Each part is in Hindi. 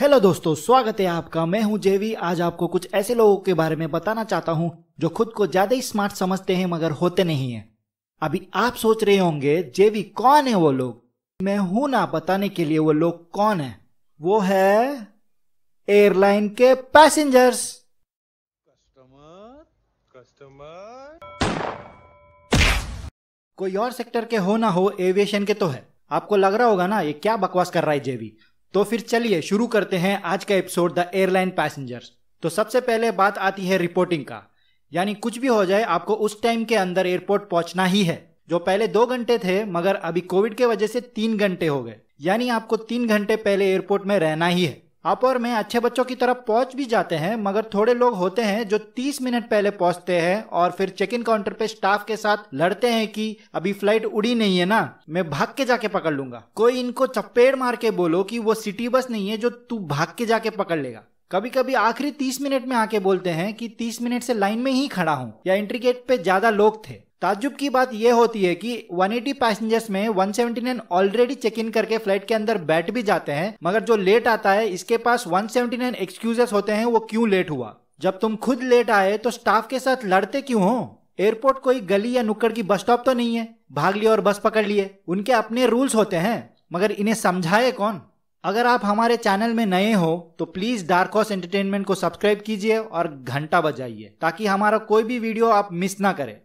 हेलो दोस्तों स्वागत है आपका मैं हूं जेवी आज आपको कुछ ऐसे लोगों के बारे में बताना चाहता हूं जो खुद को ज्यादा ही स्मार्ट समझते हैं मगर होते नहीं है अभी आप सोच रहे होंगे जेवी कौन है वो लोग मैं हूं ना बताने के लिए वो लोग कौन है वो है एयरलाइन के पैसेंजर्स कस्टमर कस्टमर कोई और सेक्टर के हो ना हो एविएशन के तो है आपको लग रहा होगा ना ये क्या बकवास कर रहा है जेवी तो फिर चलिए शुरू करते हैं आज का एपिसोड द एयरलाइन पैसेंजर्स तो सबसे पहले बात आती है रिपोर्टिंग का यानी कुछ भी हो जाए आपको उस टाइम के अंदर एयरपोर्ट पहुंचना ही है जो पहले दो घंटे थे मगर अभी कोविड के वजह से तीन घंटे हो गए यानी आपको तीन घंटे पहले एयरपोर्ट में रहना ही है आप और मैं अच्छे बच्चों की तरफ पहुंच भी जाते हैं मगर थोड़े लोग होते हैं जो 30 मिनट पहले पहुंचते हैं और फिर चेक इन काउंटर पे स्टाफ के साथ लड़ते हैं कि अभी फ्लाइट उड़ी नहीं है ना मैं भाग के जाके पकड़ लूंगा कोई इनको चपेड़ मार के बोलो कि वो सिटी बस नहीं है जो तू भाग के जाके पकड़ लेगा कभी कभी आखिरी तीस मिनट में आके बोलते हैं कि तीस मिनट से लाइन में ही खड़ा हूँ या एंट्री गेट पे ज्यादा लोग थे ताजुब की बात यह होती है कि 180 पैसेंजर्स में 179 ऑलरेडी चेक इन करके फ्लाइट के अंदर बैठ भी जाते हैं मगर जो लेट आता है इसके पास 179 एक्सक्यूजेस होते हैं वो क्यों लेट हुआ जब तुम खुद लेट आए तो स्टाफ के साथ लड़ते क्यों हो एयरपोर्ट कोई गली या नुक्कड़ की बस स्टॉप तो नहीं है भाग लिए और बस पकड़ लिए उनके अपने रूल्स होते हैं मगर इन्हें समझाए कौन अगर आप हमारे चैनल में नए हो तो प्लीज डार्क हॉर्स एंटरटेनमेंट को सब्सक्राइब कीजिए और घंटा बजाइए ताकि हमारा कोई भी वीडियो आप मिस ना करें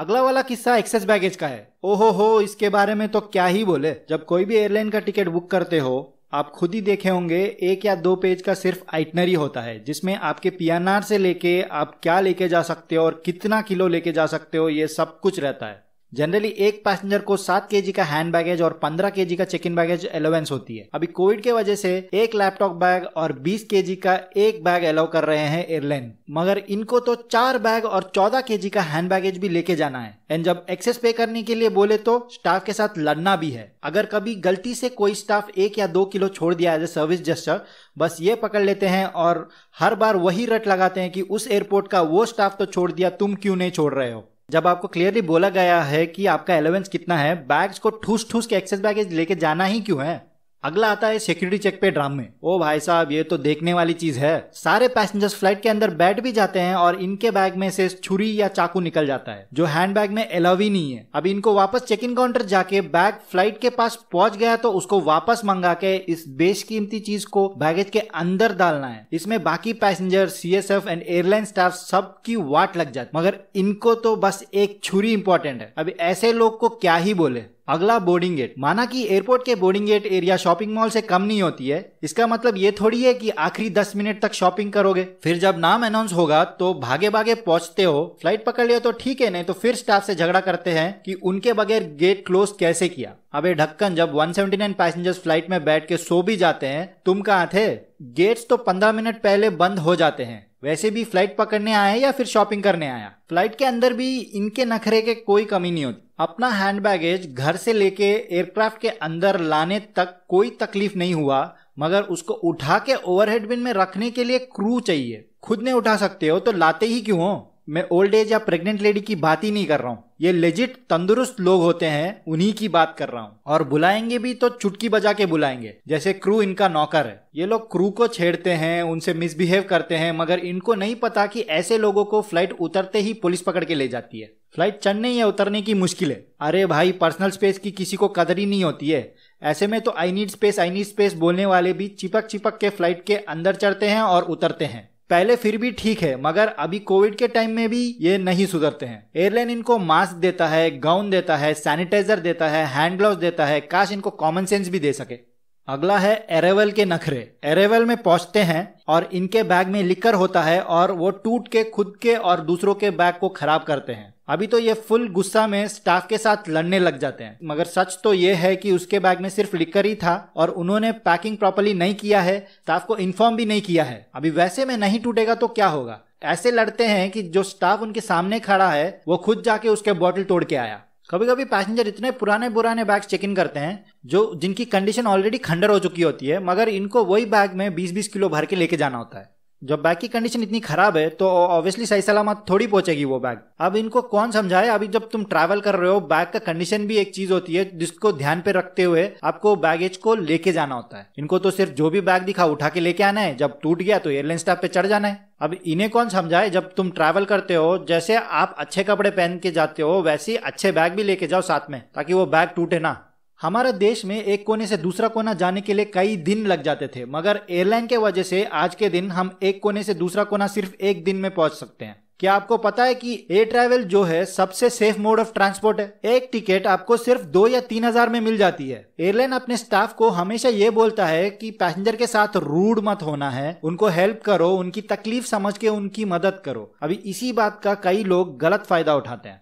अगला वाला किस्सा एक्सेस बैगेज का है ओहो हो इसके बारे में तो क्या ही बोले जब कोई भी एयरलाइन का टिकट बुक करते हो आप खुद ही देखे होंगे एक या दो पेज का सिर्फ आइटनरी होता है जिसमें आपके पीएनआर से लेके आप क्या लेके जा सकते हो और कितना किलो लेके जा सकते हो ये सब कुछ रहता है जनरली एक पैसेंजर को सात के का हैंड बैगेज और पंद्रह के का चेक इन बैगेज अलाउेंस होती है अभी कोविड के वजह से एक लैपटॉप बैग और बीस के का एक बैग अलाउ कर रहे हैं एयरलाइन मगर इनको तो चार बैग और चौदह के का हैंड बैगेज भी लेके जाना है एंड जब एक्सेस पे करने के लिए बोले तो स्टाफ के साथ लड़ना भी है अगर कभी गलती से कोई स्टाफ एक या दो किलो छोड़ दिया एज ए सर्विस जस्टर बस ये पकड़ लेते हैं और हर बार वही रट लगाते हैं कि उस एयरपोर्ट का वो स्टाफ तो छोड़ दिया तुम क्यों नहीं छोड़ रहे हो जब आपको क्लियरली बोला गया है कि आपका एलेवेंस कितना है बैग्स को ठूस ठूस के एक्सेस बैगेज लेके जाना ही क्यों है अगला आता है सिक्योरिटी चेक पे ड्रामे ओ भाई साहब ये तो देखने वाली चीज है सारे पैसेंजर्स फ्लाइट के अंदर बैठ भी जाते हैं और इनके बैग में से छुरी या चाकू निकल जाता है जो हैंड बैग में अलाव ही नहीं है अब इनको वापस चेक इन काउंटर जाके बैग फ्लाइट के पास पहुंच गया तो उसको वापस मंगा के इस बेशकीमती चीज को बैगेज के अंदर डालना है इसमें बाकी passenger C S F and airline staff सब की वाट लग जाती मगर इनको तो बस एक छुरी इंपॉर्टेंट है अब ऐसे लोग को क्या ही बोले अगला बोर्डिंग गेट माना कि एयरपोर्ट के boarding gate area shopping mall से कम नहीं होती है इसका मतलब ये थोड़ी है कि आखिरी दस मिनट तक शॉपिंग करोगे फिर जब नाम अनाउंस होगा तो भागे भागे पहुंचते हो फ्लाइट पकड़ लिया तो ठीक है नहीं तो फिर स्टाफ से झगड़ा करते हैं कि उनके बगैर गेट क्लोज कैसे किया अबे ढक्कन जब 179 पैसेंजर्स फ्लाइट में बैठ के सो भी जाते हैं तुम कहाँ थे गेट्स तो पंद्रह मिनट पहले बंद हो जाते हैं वैसे भी फ्लाइट पकड़ने आया या फिर शॉपिंग करने आया फ्लाइट के अंदर भी इनके नखरे के कोई कमी नहीं होती अपना हैंड बैगेज घर से लेके एयरक्राफ्ट के अंदर लाने तक कोई तकलीफ नहीं हुआ मगर उसको उठा के ओवरहेड बिन में रखने के लिए क्रू चाहिए खुद ने उठा सकते हो तो लाते ही क्यों हो मैं ओल्ड एज या प्रेग्नेंट लेडी की बात ही नहीं कर रहा हूँ ये लेजिट तंदुरुस्त लोग होते हैं उन्हीं की बात कर रहा हूँ और बुलाएंगे भी तो चुटकी बजा के बुलाएंगे जैसे क्रू इनका नौकर है ये लोग क्रू को छेड़ते हैं उनसे मिसबिहेव करते हैं मगर इनको नहीं पता कि ऐसे लोगों को फ्लाइट उतरते ही पुलिस पकड़ के ले जाती है फ्लाइट चढ़ने या उतरने की मुश्किल है अरे भाई पर्सनल स्पेस की किसी को कदर ही नहीं होती है ऐसे में तो I need space I need space बोलने वाले भी चिपक चिपक के फ्लाइट के अंदर चढ़ते हैं और उतरते हैं पहले फिर भी ठीक है मगर अभी कोविड के टाइम में भी ये नहीं सुधरते हैं एयरलाइन इनको मास्क देता है गाउन देता है सैनिटाइजर देता है हैंड ग्लव देता है काश इनको कॉमन सेंस भी दे सके अगला है एरेवल के नखरे एरेवल में पहुंचते हैं और इनके बैग में लिकर होता है और वो टूट के खुद के और दूसरों के बैग को खराब करते हैं अभी तो ये फुल गुस्सा में स्टाफ के साथ लड़ने लग जाते हैं मगर सच तो ये है कि उसके बैग में सिर्फ लिकर ही था और उन्होंने पैकिंग प्रॉपरली नहीं किया है स्टाफ को इन्फॉर्म भी नहीं किया है अभी वैसे में नहीं टूटेगा तो क्या होगा ऐसे लड़ते हैं कि जो स्टाफ उनके सामने खड़ा है वो खुद जाके उसके बॉटल तोड़ के आया कभी कभी पैसेंजर इतने पुराने पुराने बैग चेक इन करते हैं जो जिनकी कंडीशन ऑलरेडी खंडर हो चुकी होती है मगर इनको वही बैग में बीस बीस किलो भर के लेके जाना होता है जब बैग की कंडीशन इतनी खराब है तो ऑब्वियसली सही सलामत थोड़ी पहुंचेगी वो बैग अब इनको कौन समझाए अभी जब तुम ट्रैवल कर रहे हो बैग का कंडीशन भी एक चीज होती है जिसको ध्यान पे रखते हुए आपको बैगेज को लेके जाना होता है इनको तो सिर्फ जो भी बैग दिखा उठा के लेके आना है जब टूट गया तो एयरलाइन स्टाफ पे चढ़ जाना है अब इन्हें कौन समझाए जब तुम ट्रैवल करते हो जैसे आप अच्छे कपड़े पहन के जाते हो वैसे ही अच्छे बैग भी लेके जाओ साथ में ताकि वो बैग टूटे ना हमारे देश में एक कोने से दूसरा कोना जाने के लिए कई दिन लग जाते थे मगर एयरलाइन के वजह से आज के दिन हम एक कोने से दूसरा कोना सिर्फ एक दिन में पहुंच सकते हैं क्या आपको पता है कि एयर ट्रैवल जो है सबसे सेफ मोड ऑफ ट्रांसपोर्ट है एक टिकट आपको सिर्फ दो या तीन हजार में मिल जाती है एयरलाइन अपने स्टाफ को हमेशा ये बोलता है कि पैसेंजर के साथ रूड मत होना है उनको हेल्प करो उनकी तकलीफ समझ के उनकी मदद करो अभी इसी बात का कई लोग गलत फायदा उठाते हैं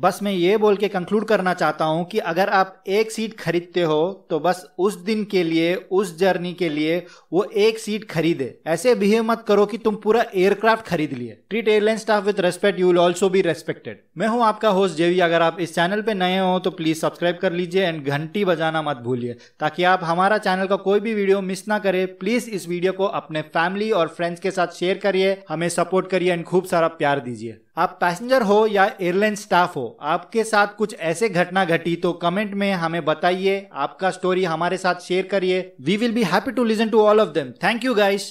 बस मैं ये बोल के कंक्लूड करना चाहता हूँ कि अगर आप एक सीट खरीदते हो तो बस उस दिन के लिए उस जर्नी के लिए वो एक सीट खरीदे ऐसे बिहेव मत करो कि तुम पूरा एयरक्राफ्ट खरीद लिए treat airline staff with respect you will also be respected मैं हूँ आपका होस्ट जेवी अगर आप इस चैनल पे नए हो तो प्लीज सब्सक्राइब कर लीजिए एंड घंटी बजाना मत भूलिए ताकि आप हमारा चैनल का कोई भी वीडियो मिस ना करे प्लीज इस वीडियो को अपने फैमिली और फ्रेंड्स के साथ शेयर करिए हमें सपोर्ट करिए एंड खूब सारा प्यार दीजिए आप पैसेंजर हो या एयरलाइन स्टाफ हो आपके साथ कुछ ऐसे घटना घटी तो कमेंट में हमें बताइए आपका स्टोरी हमारे साथ शेयर करिए we will be happy to listen to all of them thank you guys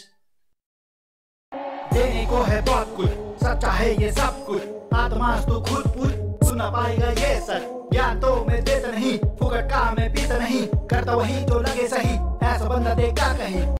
तेरी को है बहुत कुछ सच्चा है ये सब कुछ आत्मा तो खुद कुछ सुना पाएगा ये सच या तो मैं देता नहीं फुकट का मैं पीता नहीं करता वही जो लगे सही ऐसा बंदा देखा कहीं